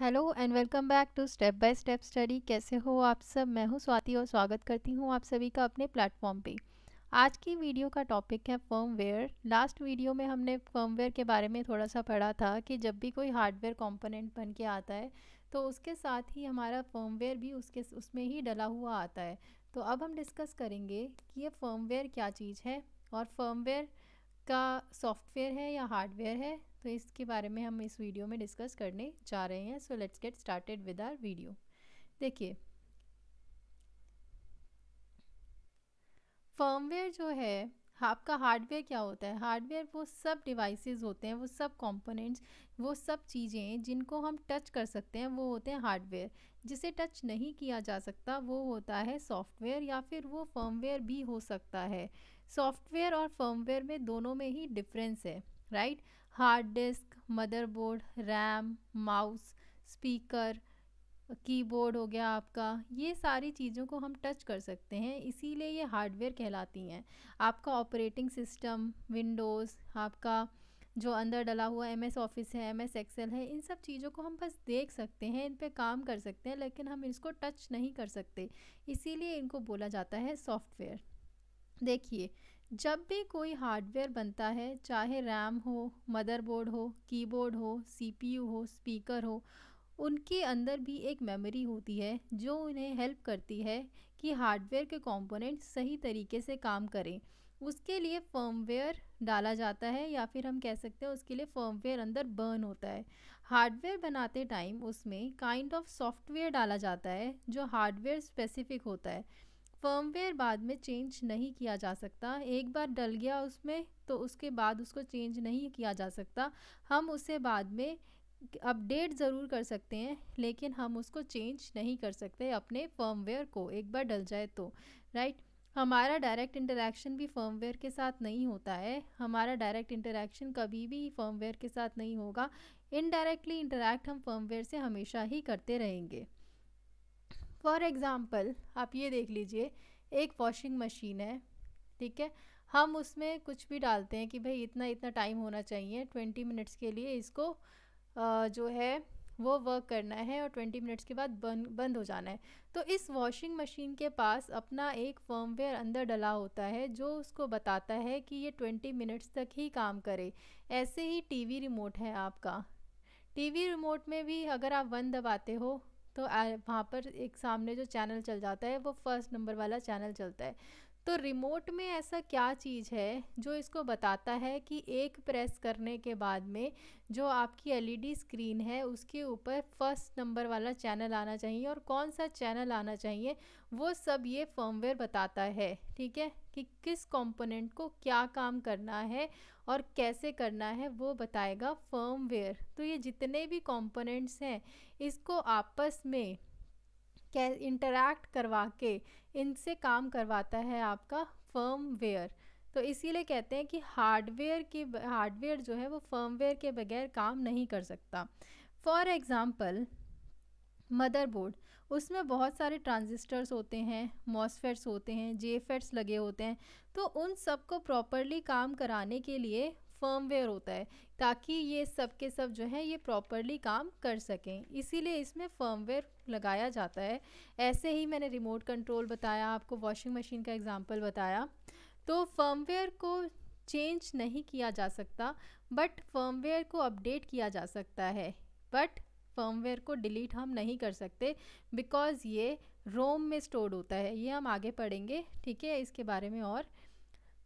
Hello and welcome back to step by step study कैसे हो आप सब मैं हूँ स्वाति और स्वागत करती हूँ आप सभी का अपने प्लेटफॉर्म पे आज की वीडियो का टॉपिक है फर्मवेयर लास्ट वीडियो में हमने फर्मवेयर के बारे में थोड़ा सा पढ़ा था कि जब भी कोई हार्डवेयर कंपोनेंट बन के आता है तो उसके साथ ही हमारा फर्मवेयर भी उसके उसमें ही डला हुआ आता है तो अब हम डिस्कस करेंगे कि ये फर्मवेयर क्या चीज़ है और फर्मवेयर का सॉफ्टवेयर है या हार्डवेयर है तो इसके बारे में हम इस वीडियो में डिस्कस करने जा रहे हैं so let's get started with our video देखिए फर्मवेयर जो है आपका हार्डवेयर क्या होता है हार्डवेयर वो सब डिवाइसेस होते हैं वो सब कंपोनेंट्स वो सब चीज़ें जिनको हम टच कर सकते हैं वो होते हैं हार्डवेयर जिसे टच नहीं किया जा सकता वो होता है सॉफ्टवेयर या फिर वो फर्मवेयर भी हो सकता है सॉफ्टवेयर और फर्मवेयर में दोनों में ही डिफरेंस है right right? Hard disk motherboard RAM mouse speaker keyboard हो गया आपका ये सारी चीज़ों को हम टच कर सकते हैं इसीलिए ये हार्डवेयर कहलाती हैं आपका ऑपरेटिंग सिस्टम विंडोज़ आपका जो अंदर डला हुआ एम एस ऑफिस है एम एस एक्सेल है इन सब चीज़ों को हम बस देख सकते हैं इन पे काम कर सकते हैं लेकिन हम इसको टच नहीं कर सकते इसीलिए इनको बोला जाता है सॉफ्टवेयर देखिए जब भी कोई हार्डवेयर बनता है चाहे रैम हो मदरबोर्ड हो कीबोर्ड हो सीपीयू हो स्पीकर हो उनके अंदर भी एक मेमोरी होती है जो उन्हें हेल्प करती है कि हार्डवेयर के कंपोनेंट सही तरीके से काम करें उसके लिए फर्मवेयर डाला जाता है या फिर हम कह सकते हैं उसके लिए फर्मवेयर अंदर बर्न होता है हार्डवेयर बनाते टाइम उसमें काइंड ऑफ सॉफ्टवेयर डाला जाता है जो हार्डवेयर स्पेसिफिक होता है फर्मवेयर बाद में चेंज नहीं किया जा सकता एक बार डल गया उसमें तो उसके बाद उसको चेंज नहीं किया जा सकता हम उसे बाद में अपडेट ज़रूर कर सकते हैं लेकिन हम उसको चेंज नहीं कर सकते अपने फर्मवेयर को एक बार डल जाए तो राइट हमारा डायरेक्ट इंटरेक्शन भी फर्मवेयर के साथ नहीं होता है हमारा डायरेक्ट इंटरेक्शन कभी भी फर्मवेयर के साथ नहीं होगा इनडायरेक्टली इंटरेक्ट हम फर्मवेयर से हमेशा ही करते रहेंगे फॉर एग्ज़ाम्पल आप ये देख लीजिए एक वॉशिंग मशीन है ठीक है हम उसमें कुछ भी डालते हैं कि भाई इतना इतना टाइम होना चाहिए ट्वेंटी मिनट्स के लिए इसको जो है वो वर्क करना है और ट्वेंटी मिनट्स के बाद बंद बंद हो जाना है तो इस वॉशिंग मशीन के पास अपना एक फर्मवेयर अंदर डला होता है जो उसको बताता है कि ये ट्वेंटी मिनट्स तक ही काम करे ऐसे ही टीवी रिमोट है आपका टीवी रिमोट में भी अगर आप वन दबाते हो तो वहाँ पर एक सामने जो चैनल चल जाता है वो फर्स्ट नंबर वाला चैनल चलता है तो रिमोट में ऐसा क्या चीज़ है जो इसको बताता है कि एक प्रेस करने के बाद में जो आपकी एलईडी स्क्रीन e है उसके ऊपर फर्स्ट नंबर वाला चैनल आना चाहिए और कौन सा चैनल आना चाहिए वो सब ये फर्मवेयर बताता है ठीक है कि किस कंपोनेंट को क्या काम करना है और कैसे करना है वो बताएगा फर्मवेयर तो ये जितने भी कॉम्पोनेंट्स हैं इसको आपस में कै इंटरैक्ट करवा के इनसे काम करवाता है आपका फर्मवेयर तो इसीलिए कहते हैं कि हार्डवेयर की हार्डवेयर जो है वो फर्मवेयर के बगैर काम नहीं कर सकता फॉर एग्ज़ाम्पल मदरबोर्ड उसमें बहुत सारे ट्रांजिस्टर्स होते हैं मॉसफेट्स होते हैं जेफेट्स लगे होते हैं तो उन सबको प्रॉपरली काम कराने के लिए फर्मवेयर होता है ताकि ये सब के सब जो है ये प्रॉपरली काम कर सकें इसीलिए इसमें फर्मवेयर लगाया जाता है ऐसे ही मैंने रिमोट कंट्रोल बताया आपको वॉशिंग मशीन का एग्ज़ाम्पल बताया तो फर्मवेयर को चेंज नहीं किया जा सकता बट फर्मवेयर को अपडेट किया जा सकता है बट फर्मवेयर को डिलीट हम नहीं कर सकते बिकॉज़ ये रोम में स्टोर्ड होता है ये हम आगे पढ़ेंगे ठीक है इसके बारे में और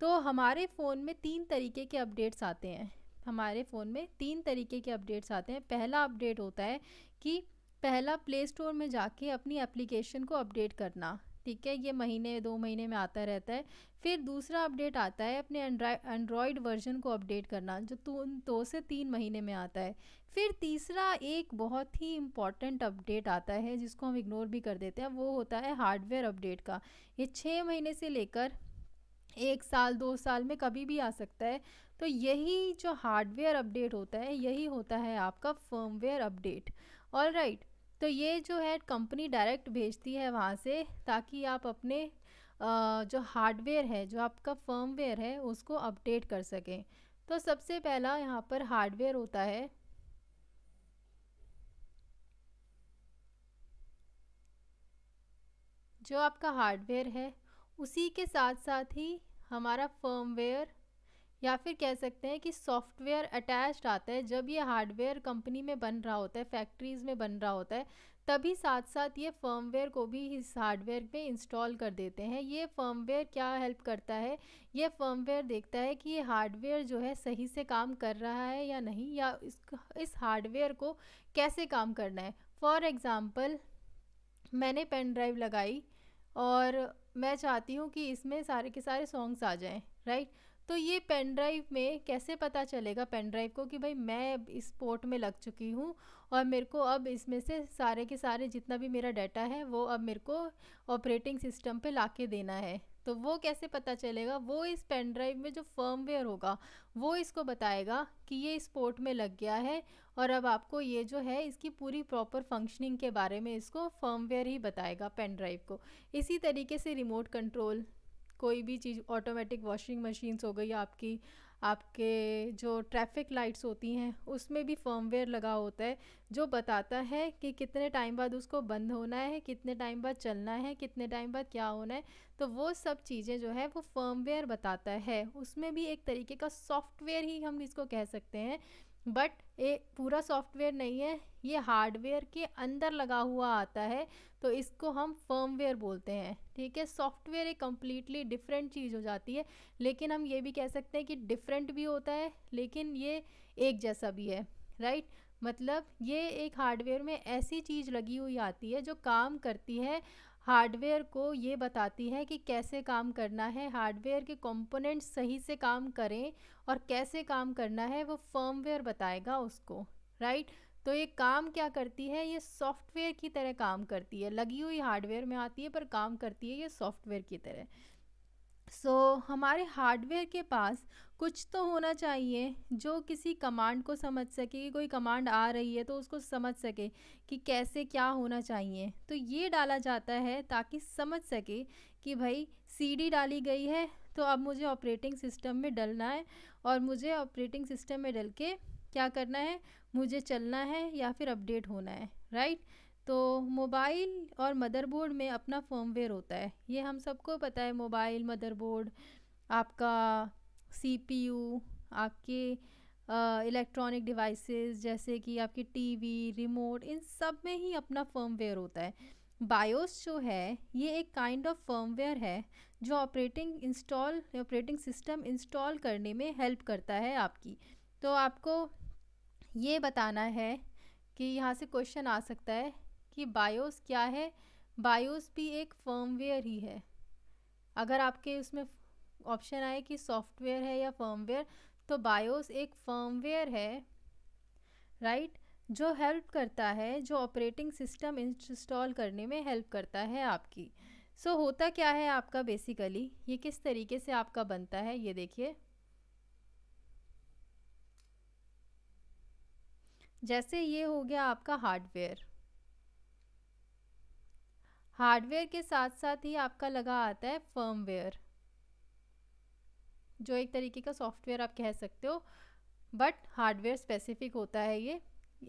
तो हमारे फ़ोन में तीन तरीके के अपडेट्स आते हैं हमारे फ़ोन में तीन तरीके के अपडेट्स आते हैं पहला अपडेट होता है कि पहला प्ले स्टोर में जाके अपनी एप्लीकेशन को अपडेट करना ठीक है ये महीने दो महीने में आता रहता है फिर दूसरा अपडेट आता है अपने एंड्रॉयड वर्जन को अपडेट करना जो तो दो से तीन महीने में आता है फिर तीसरा एक बहुत ही इम्पॉर्टेंट अपडेट आता है जिसको हम इग्नोर भी कर देते हैं वो होता है हार्डवेयर अपडेट का ये छः महीने से लेकर एक साल दो साल में कभी भी आ सकता है तो यही जो हार्डवेयर अपडेट होता है यही होता है आपका फर्मवेयर अपडेट ऑल राइट तो ये जो है कंपनी डायरेक्ट भेजती है वहाँ से ताकि आप अपने जो हार्डवेयर है जो आपका फर्मवेयर है उसको अपडेट कर सकें तो सबसे पहला यहाँ पर हार्डवेयर होता है जो आपका हार्डवेयर है उसी के साथ साथ ही हमारा फर्मवेयर या फिर कह सकते हैं कि सॉफ्टवेयर अटैच्ड आता है जब ये हार्डवेयर कंपनी में बन रहा होता है फैक्ट्रीज़ में बन रहा होता है तभी साथ साथ ये फर्मवेयर को भी इस हार्डवेयर में इंस्टॉल कर देते हैं ये फर्मवेयर क्या हेल्प करता है ये फर्मवेयर देखता है कि ये हार्डवेयर जो है सही से काम कर रहा है या नहीं या इस इस हार्डवेयर को कैसे काम करना है फॉर एग्ज़ाम्पल मैंने पेन ड्राइव लगाई और मैं चाहती हूँ कि इसमें सारे के सारे सॉन्ग्स आ जाएं राइट तो ये पेन ड्राइव में कैसे पता चलेगा पेन ड्राइव को कि भाई मैं इस पोर्ट में लग चुकी हूँ और मेरे को अब इसमें से सारे के सारे जितना भी मेरा डाटा है वो अब मेरे को ऑपरेटिंग सिस्टम पे ला के देना है तो वो कैसे पता चलेगा वो इस पेन ड्राइव में जो फर्मवेयर होगा वो इसको बताएगा कि ये इस पोर्ट में लग गया है और अब आपको ये जो है इसकी पूरी प्रॉपर फंक्शनिंग के बारे में इसको फर्मवेयर ही बताएगा पेन ड्राइव को इसी तरीके से रिमोट कंट्रोल कोई भी चीज़ ऑटोमेटिक वॉशिंग मशीन्स हो गई आपकी आपके जो ट्रैफिक लाइट्स होती हैं उसमें भी फर्मवेयर लगा होता है जो बताता है कि कितने टाइम बाद उसको बंद होना है कितने टाइम बाद चलना है कितने टाइम बाद क्या होना है तो वो सब चीज़ें जो है वो फर्मवेयर बताता है उसमें भी एक तरीके का सॉफ्टवेयर ही हम इसको कह सकते हैं बट ये पूरा सॉफ्टवेयर नहीं है ये हार्डवेयर के अंदर लगा हुआ आता है तो इसको हम फर्मवेयर बोलते हैं ठीक है सॉफ्टवेयर एक कम्प्लीटली डिफरेंट चीज़ हो जाती है लेकिन हम ये भी कह सकते हैं कि डिफरेंट भी होता है लेकिन ये एक जैसा भी है राइट मतलब ये एक हार्डवेयर में ऐसी चीज़ लगी हुई आती है जो काम करती है हार्डवेयर को ये बताती है कि कैसे काम करना है हार्डवेयर के कंपोनेंट्स सही से काम करें और कैसे काम करना है वो फर्मवेयर बताएगा उसको राइट तो ये काम क्या करती है ये सॉफ्टवेयर की तरह काम करती है लगी हुई हार्डवेयर में आती है पर काम करती है ये सॉफ्टवेयर की तरह सो so, हमारे हार्डवेयर के पास कुछ तो होना चाहिए जो किसी कमांड को समझ सके कि कोई कमांड आ रही है तो उसको समझ सके कि कैसे क्या होना चाहिए तो ये डाला जाता है ताकि समझ सके कि भाई सीडी डाली गई है तो अब मुझे ऑपरेटिंग सिस्टम में डलना है और मुझे ऑपरेटिंग सिस्टम में डल के क्या करना है मुझे चलना है या फिर अपडेट होना है राइट right? तो मोबाइल और मदरबोर्ड में अपना फर्मवेयर होता है ये हम सबको पता है मोबाइल मदरबोर्ड आपका सीपीयू आपके इलेक्ट्रॉनिक डिवाइसेस जैसे कि आपकी टीवी रिमोट इन सब में ही अपना फर्मवेयर होता है बायोस जो है ये एक काइंड ऑफ फर्मवेयर है जो operating install operating system install करने में हेल्प करता है आपकी तो आपको ये बताना है कि यहाँ से क्वेश्चन आ सकता है कि बायोस क्या है बायोस भी एक फर्मवेयर ही है अगर आपके उसमें ऑप्शन आए कि सॉफ्टवेयर है या फर्मवेयर तो बायोस एक फर्मवेयर है राइट right? जो हेल्प करता है जो ऑपरेटिंग सिस्टम इंस्टॉल करने में हेल्प करता है आपकी सो so, होता क्या है आपका बेसिकली ये किस तरीके से आपका बनता है ये देखिए जैसे ये हो गया आपका हार्डवेयर हार्डवेयर के साथ साथ ही आपका लगा आता है फर्मवेयर जो एक तरीके का सॉफ्टवेयर आप कह सकते हो बट हार्डवेयर स्पेसिफिक होता है ये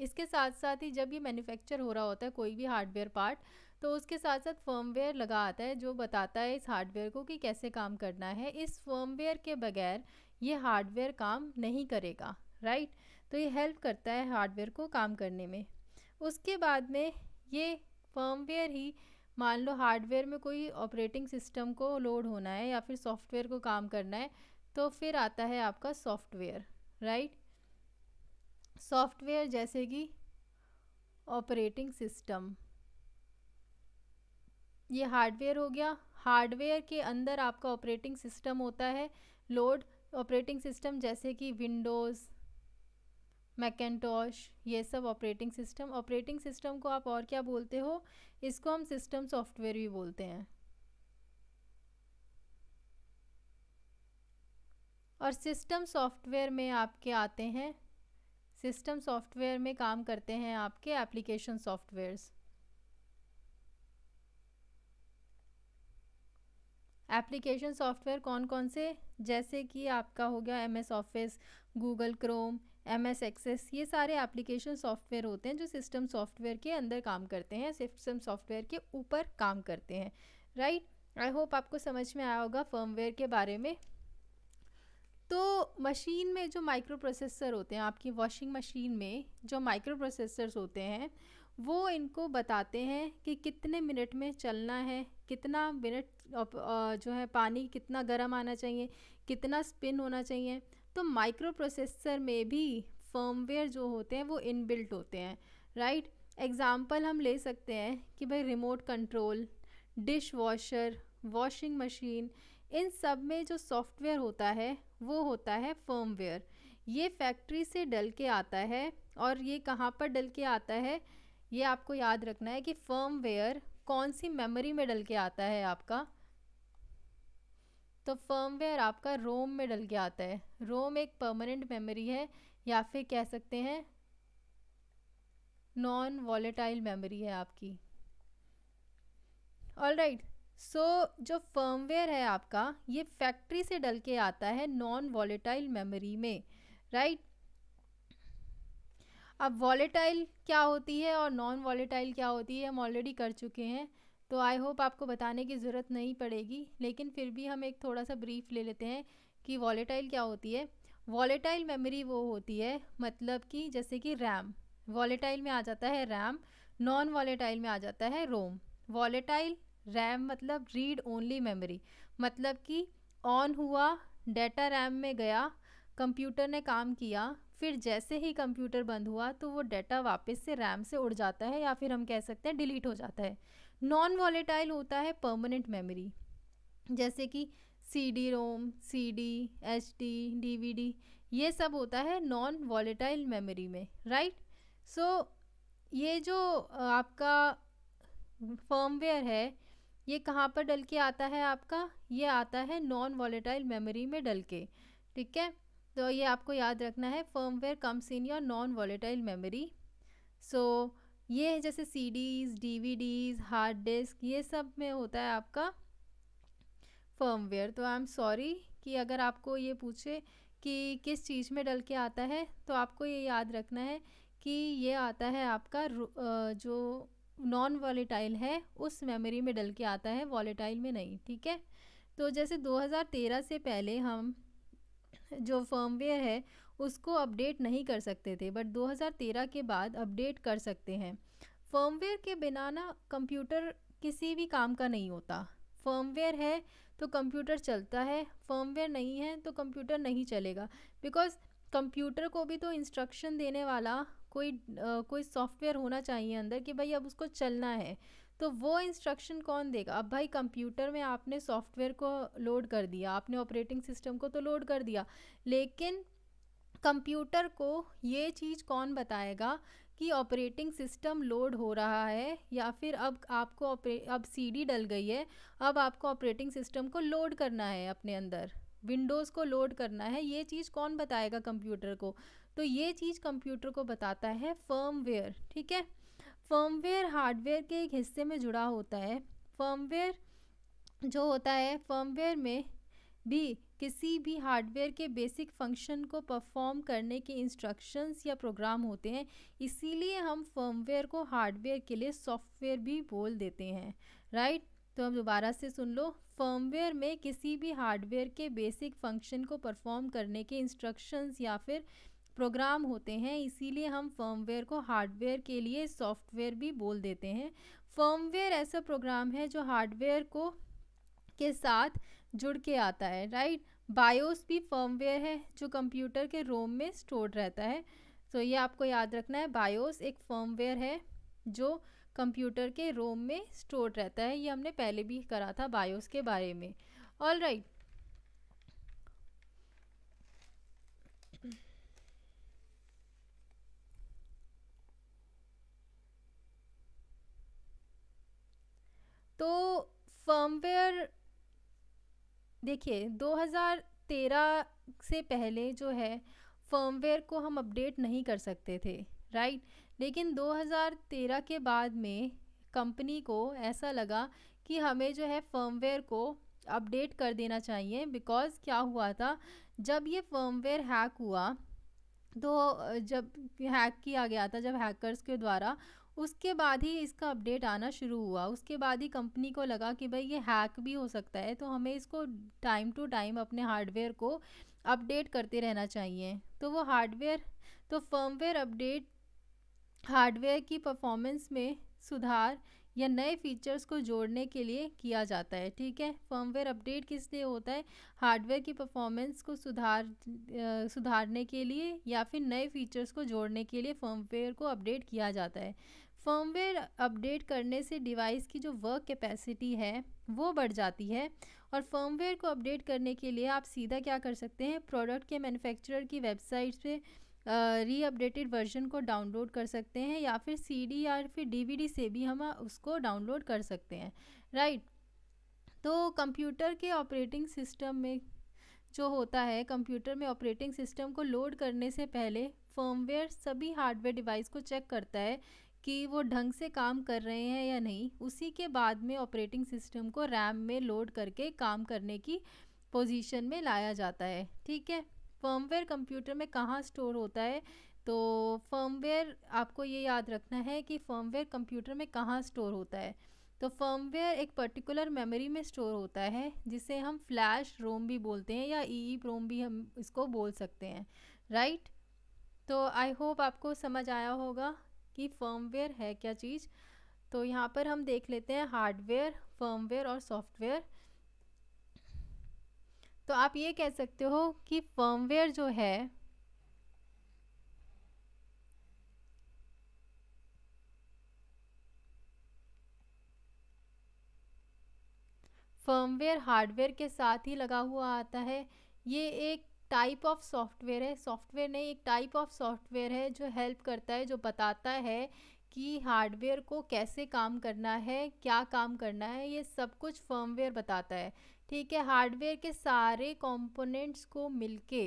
इसके साथ साथ ही जब ये मैन्युफैक्चर हो रहा होता है कोई भी हार्डवेयर पार्ट तो उसके साथ साथ फर्मवेयर लगा आता है जो बताता है इस हार्डवेयर को कि कैसे काम करना है इस फर्मवेयर के बगैर ये हार्डवेयर काम नहीं करेगा राइट तो ये हेल्प करता है हार्डवेयर को काम करने में उसके बाद में ये फर्मवेयर ही मान लो हार्डवेयर में कोई ऑपरेटिंग सिस्टम को लोड होना है या फिर सॉफ्टवेयर को काम करना है तो फिर आता है आपका सॉफ्टवेयर राइट सॉफ्टवेयर जैसे कि ऑपरेटिंग सिस्टम ये हार्डवेयर हो गया हार्डवेयर के अंदर आपका ऑपरेटिंग सिस्टम होता है लोड ऑपरेटिंग सिस्टम जैसे कि विंडोज़ मैकेटॉश ये सब ऑपरेटिंग सिस्टम ऑपरेटिंग सिस्टम को आप और क्या बोलते हो इसको हम सिस्टम सॉफ्टवेयर भी बोलते हैं और सिस्टम सॉफ्टवेयर में आपके आते हैं सिस्टम सॉफ्टवेयर में काम करते हैं आपके एप्लीकेशन सॉफ्टवेयर्स एप्लीकेशन सॉफ्टवेयर कौन कौन से जैसे कि आपका हो गया MS Office Google Chrome M S access ये सारे एप्लीकेशन सॉफ्टवेयर होते हैं जो सिस्टम सॉफ्टवेयर के अंदर काम करते हैं सिस्टम सॉफ्टवेयर के ऊपर काम करते हैं राइट आई होप आपको समझ में आया होगा फर्मवेयर के बारे में तो मशीन में जो माइक्रो प्रोसेसर होते हैं आपकी वॉशिंग मशीन में जो माइक्रो प्रोसेसर्स होते हैं वो इनको बताते हैं कि कितने मिनट में चलना है कितना मिनट जो है पानी कितना गर्म आना चाहिए कितना स्पिन होना चाहिए तो माइक्रो प्रोसेसर में भी फर्मवेयर जो होते हैं वो इनबिल्ट होते हैं राइट एग्ज़ाम्पल हम ले सकते हैं कि भाई remote control dish washer washing machine इन सब में जो सॉफ्टवेयर होता है वो होता है फर्मवेयर ये फैक्ट्री से डल के आता है और ये कहाँ पर डल के आता है ये आपको याद रखना है कि फर्मवेयर कौन सी मेमोरी में डल के आता है आपका तो फर्मवेयर आपका रोम में डल के आता है रोम एक परमानेंट मेमोरी है या फिर कह सकते हैं नॉन वॉलेटाइल मेमोरी है आपकी ऑल राइट सो जो फर्मवेयर है आपका ये फैक्ट्री से डल के आता है नॉन वॉलेटाइल मेमोरी में राइट right? अब वॉलेटाइल क्या होती है और नॉन वॉलेटाइल क्या होती है हम ऑलरेडी कर चुके हैं तो आई होप आपको बताने की ज़रूरत नहीं पड़ेगी लेकिन फिर भी हम एक थोड़ा सा ब्रीफ ले लेते हैं कि वॉलेटाइल क्या होती है वॉलेटाइल मेमोरी वो होती है मतलब कि जैसे कि रैम वॉलेटाइल में आ जाता है रैम नॉन वॉलेटाइल में आ जाता है रोम वॉलेटाइल रैम मतलब रीड ओनली मेमोरी मतलब कि ऑन हुआ डेटा रैम में गया कंप्यूटर ने काम किया फिर जैसे ही कंप्यूटर बंद हुआ तो वो डेटा वापस से रैम से उड़ जाता है या फिर हम कह सकते हैं डिलीट हो जाता है नॉन वॉलेटाइल होता है परमानेंट मेमोरी जैसे कि C D ROM C D H D D V D ये सब होता है नॉन वॉलेटाइल मेमोरी में राइट सो so, ये जो आपका फर्मवेयर है ये कहाँ पर डल के आता है आपका ये आता है नॉन वॉलेटाइल मेमोरी में डल के ठीक है तो ये आपको याद रखना है firmware comes in your non volatile memory so ये जैसे सीडीज़ डीवीडीज़ हार्ड डिस्क ये सब में होता है आपका फर्मवेयर तो आई एम सॉरी कि अगर आपको ये पूछे कि किस चीज़ में डल के आता है तो आपको ये याद रखना है कि ये आता है आपका जो नॉन वॉलेटाइल है उस मेमोरी में डल के आता है वॉलेटाइल में नहीं ठीक है तो जैसे 2013 से पहले हम जो फर्मवेयर है उसको अपडेट नहीं कर सकते थे बट 2013 के बाद अपडेट कर सकते हैं फर्मवेयर के बिना ना कंप्यूटर किसी भी काम का नहीं होता फर्मवेयर है तो कंप्यूटर चलता है फर्मवेयर नहीं है तो कंप्यूटर नहीं चलेगा बिकॉज़ कंप्यूटर को भी तो इंस्ट्रक्शन देने वाला कोई आ, कोई सॉफ्टवेयर होना चाहिए अंदर कि भाई अब उसको चलना है तो वो इंस्ट्रक्शन कौन देगा अब भाई कंप्यूटर में आपने सॉफ्टवेयर को लोड कर दिया आपने ऑपरेटिंग सिस्टम को तो लोड कर दिया लेकिन कंप्यूटर को ये चीज़ कौन बताएगा कि ऑपरेटिंग सिस्टम लोड हो रहा है या फिर अब आपको अब सीडी डल गई है अब आपको ऑपरेटिंग सिस्टम को लोड करना है अपने अंदर विंडोज़ को लोड करना है ये चीज़ कौन बताएगा कंप्यूटर को तो ये चीज़ कंप्यूटर को बताता है फर्मवेयर ठीक है फर्मवेयर हार्डवेयर के एक हिस्से में जुड़ा होता है फर्मवेयर जो होता है फर्मवेयर में भी किसी भी हार्डवेयर के बेसिक फंक्शन को परफॉर्म करने के इंस्ट्रक्शंस या प्रोग्राम होते हैं इसीलिए हम फर्मवेयर को हार्डवेयर के लिए सॉफ्टवेयर भी बोल देते हैं राइट तो हम दोबारा से सुन लो फर्मवेयर में किसी भी हार्डवेयर के बेसिक फंक्शन को परफॉर्म करने के इंस्ट्रक्शंस या फिर प्रोग्राम होते हैं इसीलिए हम फर्मवेयर को हार्डवेयर के लिए सॉफ्टवेयर भी बोल देते हैं फर्मवेयर ऐसा प्रोग्राम है जो हार्डवेयर को के साथ जुड़ के आता है राइट बायोस भी फर्मवेयर है जो कंप्यूटर के रोम में स्टोर रहता है तो so, ये आपको याद रखना है बायोस एक फर्मवेयर है जो कंप्यूटर के रोम में स्टोर रहता है ये हमने पहले भी करा था बायोस के बारे में ऑल राइट तो फर्मवेयर देखिए 2013 से पहले जो है फर्मवेयर को हम अपडेट नहीं कर सकते थे राइट लेकिन 2013 के बाद में कंपनी को ऐसा लगा कि हमें जो है फर्मवेयर को अपडेट कर देना चाहिए बिकॉज़ क्या हुआ था जब ये फर्मवेयर हैक हुआ तो जब हैक किया गया था जब हैकर्स के द्वारा उसके बाद ही इसका अपडेट आना शुरू हुआ उसके बाद ही कंपनी को लगा कि भाई ये हैक भी हो सकता है तो हमें इसको टाइम टू टाइम अपने हार्डवेयर को अपडेट करते रहना चाहिए तो वो हार्डवेयर तो फर्मवेयर अपडेट हार्डवेयर की परफॉर्मेंस में सुधार या नए फीचर्स को जोड़ने के लिए किया जाता है ठीक है फर्मवेयर अपडेट किस लिए होता है हार्डवेयर की परफॉर्मेंस को सुधार आ, सुधारने के लिए या फिर नए फीचर्स को जोड़ने के लिए फर्मवेयर को अपडेट किया जाता है फर्मवेयर अपडेट करने से डिवाइस की जो वर्क कैपेसिटी है वो बढ़ जाती है और फर्मवेयर को अपडेट करने के लिए आप सीधा क्या कर सकते हैं प्रोडक्ट के मैन्युफैक्चरर की वेबसाइट से री अपडेटेड वर्जन को डाउनलोड कर सकते हैं या फिर डी या फिर डी से भी हम उसको डाउनलोड कर सकते हैं राइट तो कंप्यूटर के ऑपरेटिंग सिस्टम में जो होता है कंप्यूटर में ऑपरेटिंग सिस्टम को लोड करने से पहले फर्मवेयर सभी हार्डवेयर डिवाइस को चेक करता है कि वो ढंग से काम कर रहे हैं या नहीं उसी के बाद में ऑपरेटिंग सिस्टम को रैम में लोड करके काम करने की पोजीशन में लाया जाता है ठीक है फर्मवेयर कंप्यूटर में कहाँ स्टोर होता है तो फर्मवेयर आपको ये याद रखना है कि फर्मवेयर कंप्यूटर में कहाँ स्टोर होता है तो फर्मवेयर एक पर्टिकुलर मेमोरी में स्टोर होता है जिसे हम फ्लैश रोम भी बोलते हैं या ई e रोम e भी हम इसको बोल सकते हैं राइट तो आई होप आपको समझ आया होगा कि फर्मवेयर है क्या चीज़ तो यहाँ पर हम देख लेते हैं हार्डवेयर फर्मवेयर और सॉफ्टवेयर तो आप ये कह सकते हो कि फर्मवेयर जो है फर्मवेयर हार्डवेयर के साथ ही लगा हुआ आता है ये एक टाइप ऑफ सॉफ्टवेयर है सॉफ्टवेयर नहीं एक टाइप ऑफ सॉफ्टवेयर है जो हेल्प करता है जो बताता है कि हार्डवेयर को कैसे काम करना है क्या काम करना है ये सब कुछ फर्मवेयर बताता है ठीक है हार्डवेयर के सारे कंपोनेंट्स को मिलके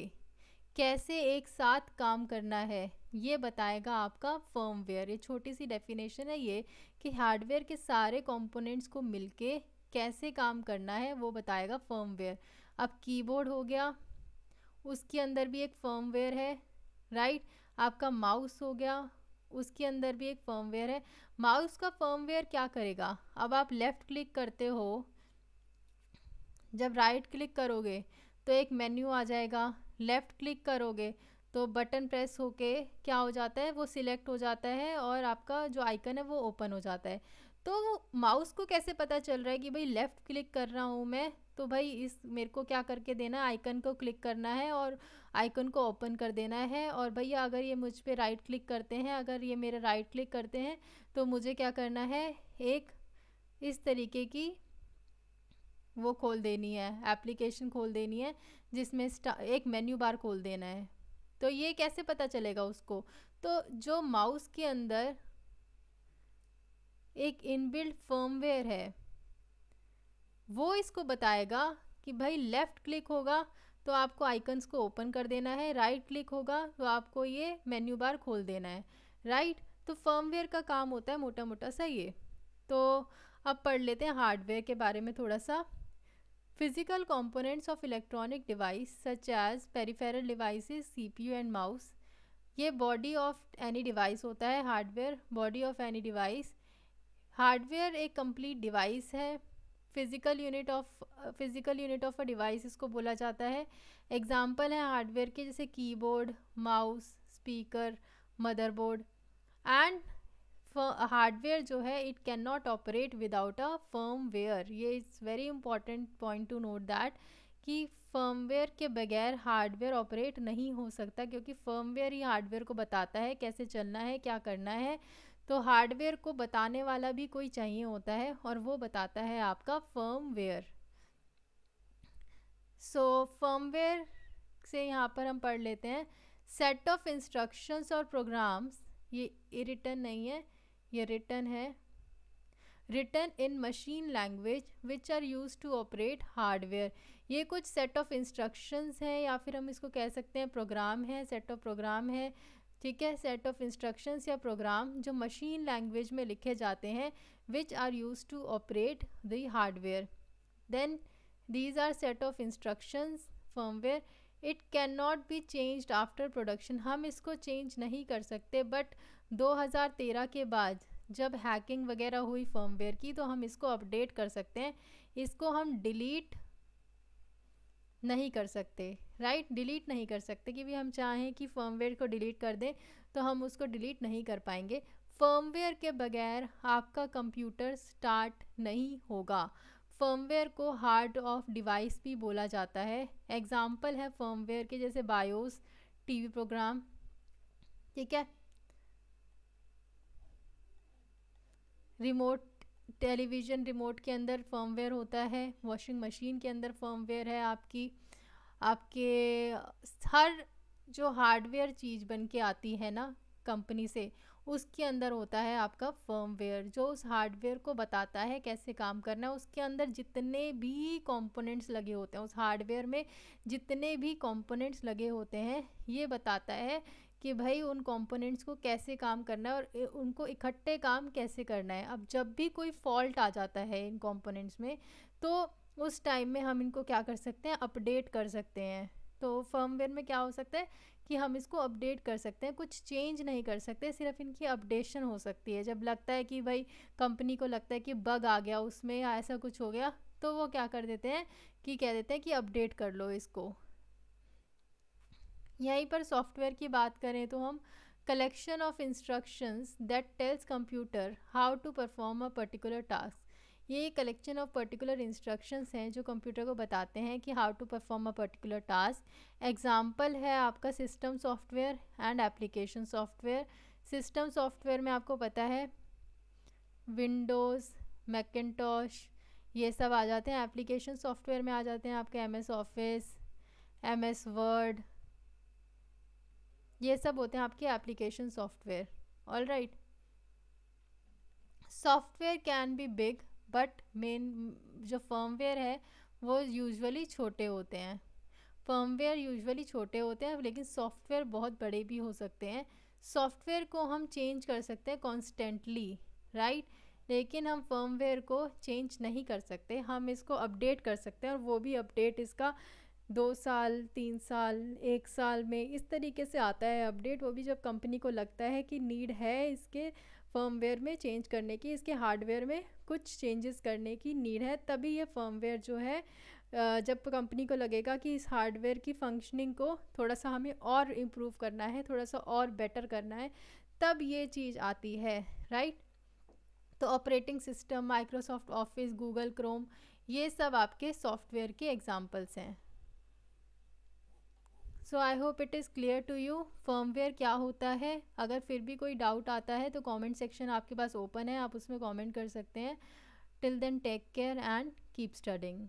कैसे एक साथ काम करना है ये बताएगा आपका फर्मवेयर ये छोटी सी डेफिनेशन है ये कि हार्डवेयर के सारे कंपोनेंट्स को मिलके कैसे काम करना है वो बताएगा फर्मवेयर अब कीबोर्ड हो गया उसके अंदर भी एक फर्मवेयर है राइट आपका माउस हो गया उसके अंदर भी एक फर्मवेयर है माउस का फर्मवेयर क्या करेगा अब आप लेफ़्ट क्लिक करते हो जब राइट क्लिक करोगे तो एक मेन्यू आ जाएगा लेफ़्ट क्लिक करोगे तो बटन प्रेस होके क्या हो जाता है वो सिलेक्ट हो जाता है और आपका जो आइकन है वो ओपन हो जाता है तो माउस को कैसे पता चल रहा है कि भाई लेफ़्ट क्लिक कर रहा हूँ मैं तो भाई इस मेरे को क्या करके देना है आइकन को क्लिक करना है और आइकन को ओपन कर देना है और भैया अगर ये मुझ पर राइट क्लिक करते हैं अगर ये मेरा राइट क्लिक करते हैं तो मुझे क्या करना है एक इस तरीके की वो खोल देनी है एप्लीकेशन खोल देनी है जिसमें एक मेन्यू बार खोल देना है तो ये कैसे पता चलेगा उसको तो जो माउस के अंदर एक इनबिल्ट फर्मवेयर है वो इसको बताएगा कि भाई लेफ़्ट क्लिक होगा तो आपको आइकन्स को ओपन कर देना है राइट क्लिक होगा तो आपको ये मेन्यू बार खोल देना है राइट तो फर्मवेयर का काम होता है मोटा मोटा सा ये तो अब पढ़ लेते हैं हार्डवेयर के बारे में थोड़ा सा physical components of electronic device such as peripheral devices CPU and mouse ये बॉडी ऑफ एनी डिवाइस होता है hardware body of any device hardware एक कंप्लीट डिवाइस है physical unit of physical unit of a device इसको बोला जाता है example है हार्डवेयर के जैसे keyboard mouse speaker motherboard and hardware जो है it can not operate without a firmware ये is very important point two note that कि फर्मवेयर के बगैर हार्डवेयर ऑपरेट नहीं हो सकता क्योंकि फर्मवेयर ही हार्डवेयर को बताता है कैसे चलना है क्या करना है तो हार्डवेयर को बताने वाला भी कोई चाहिए होता है और वो बताता है आपका फर्मवेयर सो फर्मवेयर से यहाँ पर हम पढ़ लेते हैं सेट ऑफ इंस्ट्रक्शंस और प्रोग्राम्स ये रिटर्न नहीं है ये रिटर्न है written in machine language which are used to operate hardware ये कुछ सेट ऑफ इंस्ट्रक्शंस हैं या फिर हम इसको कह सकते हैं प्रोग्राम है सेट ऑफ प्रोग्राम है ठीक है सेट ऑफ इंस्ट्रक्शंस या प्रोग्राम जो मशीन लैंग्वेज में लिखे जाते हैं which are used to operate the hardware then these are set of instructions firmware it can not be change after production हम इसको चेंज नहीं कर सकते बट 2013 के बाद जब हैकिंग वगैरह हुई फर्मवेयर की तो हम इसको अपडेट कर सकते हैं इसको हम डिलीट नहीं कर सकते राइट डिलीट नहीं कर सकते कि भी हम चाहें कि फर्मवेयर को डिलीट कर दें तो हम उसको डिलीट नहीं कर पाएंगे फर्मवेयर के बगैर आपका कंप्यूटर स्टार्ट नहीं होगा फर्मवेयर को हार्ट ऑफ डिवाइस भी बोला जाता है एग्जाम्पल है फर्मवेयर के जैसे बायोस टीवी प्रोग्राम ठीक है रिमोट टेलीविज़न रिमोट के अंदर फर्मवेयर होता है वॉशिंग मशीन के अंदर फर्मवेयर है आपकी आपके हर जो हार्डवेयर चीज़ बन के आती है ना कंपनी से उसके अंदर होता है आपका फर्मवेयर जो उस हार्डवेयर को बताता है कैसे काम करना है उसके अंदर जितने भी कंपोनेंट्स लगे होते हैं उस हार्डवेयर में जितने भी कंपोनेंट्स लगे होते हैं ये बताता है कि भाई उन कंपोनेंट्स को कैसे काम करना है और उनको इकट्ठे काम कैसे करना है अब जब भी कोई फॉल्ट आ जाता है इन कंपोनेंट्स में तो उस टाइम में हम इनको क्या कर सकते हैं अपडेट कर सकते हैं तो फर्मवेयर में क्या हो सकता है कि हम इसको अपडेट कर सकते हैं कुछ चेंज नहीं कर सकते सिर्फ इनकी अपडेशन हो सकती है जब लगता है कि भाई कंपनी को लगता है कि बग आ गया उसमें या ऐसा कुछ हो गया तो वो क्या कर देते हैं कि कह देते हैं कि अपडेट कर लो इसको यहीं पर सॉफ्टवेयर की बात करें तो हम collection of instructions that tells computer how to perform a particular task ये कलेक्शन ऑफ पर्टिकुलर इंस्ट्रक्शंस हैं जो कंप्यूटर को बताते हैं कि how to perform a particular task example है आपका system software and application software system software में आपको पता है विंडोज़ मैकेटॉश ये सब आ जाते हैं एप्लीकेशन सॉफ्टवेयर में आ जाते हैं आपके M S Office M S Word ये सब होते हैं आपके application software all right software can be big but main जो फर्मवेयर है वो यूजुअली छोटे होते हैं फर्मवेयर यूजुअली छोटे होते हैं लेकिन सॉफ्टवेयर बहुत बड़े भी हो सकते हैं सॉफ्टवेयर को हम चेंज कर सकते हैं कॉन्स्टेंटली राइट right? लेकिन हम फर्मवेयर को चेंज नहीं कर सकते हम इसको अपडेट कर सकते हैं और वो भी अपडेट इसका दो साल तीन साल एक साल में इस तरीके से आता है अपडेट वो भी जब कंपनी को लगता है कि नीड है इसके फर्मवेयर में चेंज करने की इसके हार्डवेयर में कुछ चेंजेस करने की नीड है तभी ये फर्मवेयर जो है जब कंपनी को लगेगा कि इस हार्डवेयर की फंक्शनिंग को थोड़ा सा हमें और इम्प्रूव करना है थोड़ा सा और बेटर करना है तब ये चीज़ आती है राइट तो operating system Microsoft Office Google Chrome ये सब आपके सॉफ्टवेयर के एग्जाम्पल्स हैं so I hope it is clear to you firmware क्या होता है अगर फिर भी कोई डाउट आता है तो कॉमेंट सेक्शन आपके पास ओपन है आप उसमें कॉमेंट कर सकते हैं till then take care and keep studying